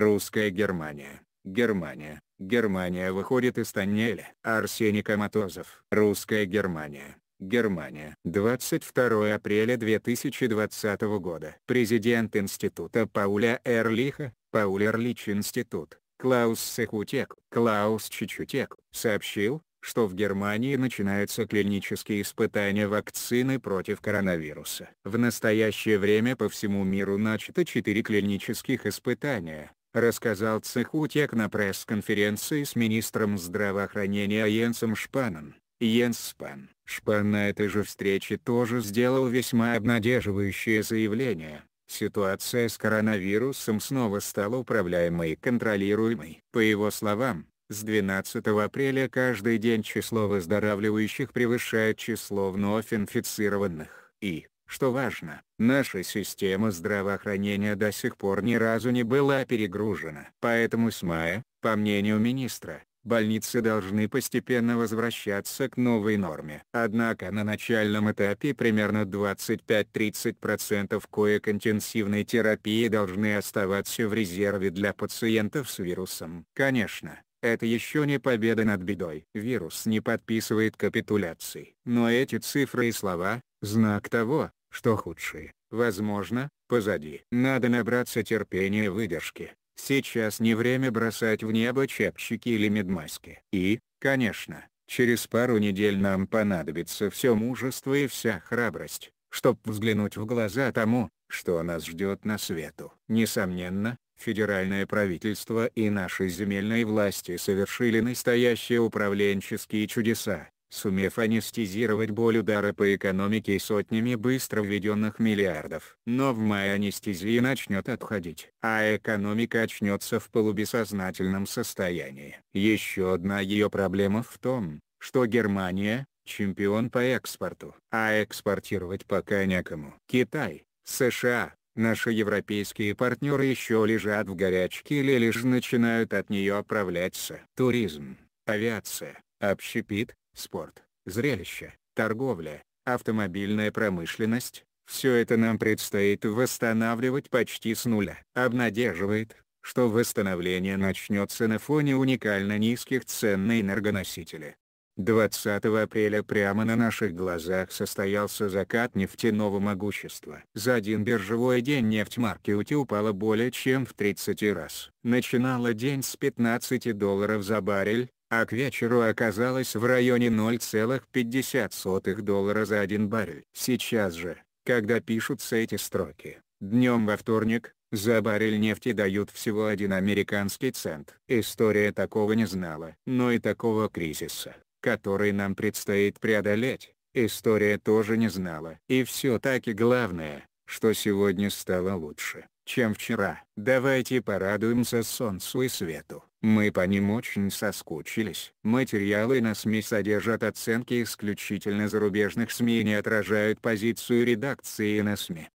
Русская Германия. Германия. Германия выходит из тоннеля. Арсений Коматозов. Русская Германия. Германия. 22 апреля 2020 года. Президент института Пауля Эрлиха, Пауль Эрлич Институт, Клаус Сехутек Клаус Чичутек, сообщил, что в Германии начинаются клинические испытания вакцины против коронавируса. В настоящее время по всему миру начато 4 клинических испытания, рассказал цеху на пресс-конференции с министром здравоохранения Йенсом Шпаном. Йенс Шпан. Шпан на этой же встрече тоже сделал весьма обнадеживающее заявление. Ситуация с коронавирусом снова стала управляемой и контролируемой. По его словам, с 12 апреля каждый день число выздоравливающих превышает число вновь инфицированных. И, что важно, наша система здравоохранения до сих пор ни разу не была перегружена. Поэтому с мая, по мнению министра, больницы должны постепенно возвращаться к новой норме. Однако на начальном этапе примерно 25-30% коек интенсивной терапии должны оставаться в резерве для пациентов с вирусом. Конечно, это еще не победа над бедой. Вирус не подписывает капитуляций. Но эти цифры и слова – знак того, что худшие, возможно, позади. Надо набраться терпения и выдержки. Сейчас не время бросать в небо чепчики или медмаски. И, конечно, через пару недель нам понадобится все мужество и вся храбрость, чтобы взглянуть в глаза тому, что нас ждет на свету. Несомненно, федеральное правительство и наши земельные власти совершили настоящие управленческие чудеса сумев анестезировать боль удара по экономике сотнями быстро введенных миллиардов. Но в мае анестезия начнет отходить, а экономика очнется в полубессознательном состоянии. Еще одна ее проблема в том, что Германия – чемпион по экспорту, а экспортировать пока некому. Китай, США, Наши европейские партнеры еще лежат в горячке или лишь начинают от нее оправляться. Туризм, авиация, общепит, спорт, зрелище, торговля, автомобильная промышленность, все это нам предстоит восстанавливать почти с нуля. Обнадеживает, что восстановление начнется на фоне уникально низких цен на энергоносители. 20 апреля прямо на наших глазах состоялся закат нефтяного могущества. За один биржевой день нефть марки УТИ упала более чем в 30 раз. Начинала день с 15 долларов за баррель, а к вечеру оказалась в районе 0,50 доллара за один баррель. Сейчас же, когда пишутся эти строки, днем во вторник, за баррель нефти дают всего один американский цент. История такого не знала. Но и такого кризиса, который нам предстоит преодолеть, история тоже не знала. И все-таки главное, что сегодня стало лучше, чем вчера. Давайте порадуемся солнцу и свету. Мы по ним очень соскучились. Материалы на СМИ содержат оценки исключительно зарубежных СМИ и не отражают позицию редакции на СМИ.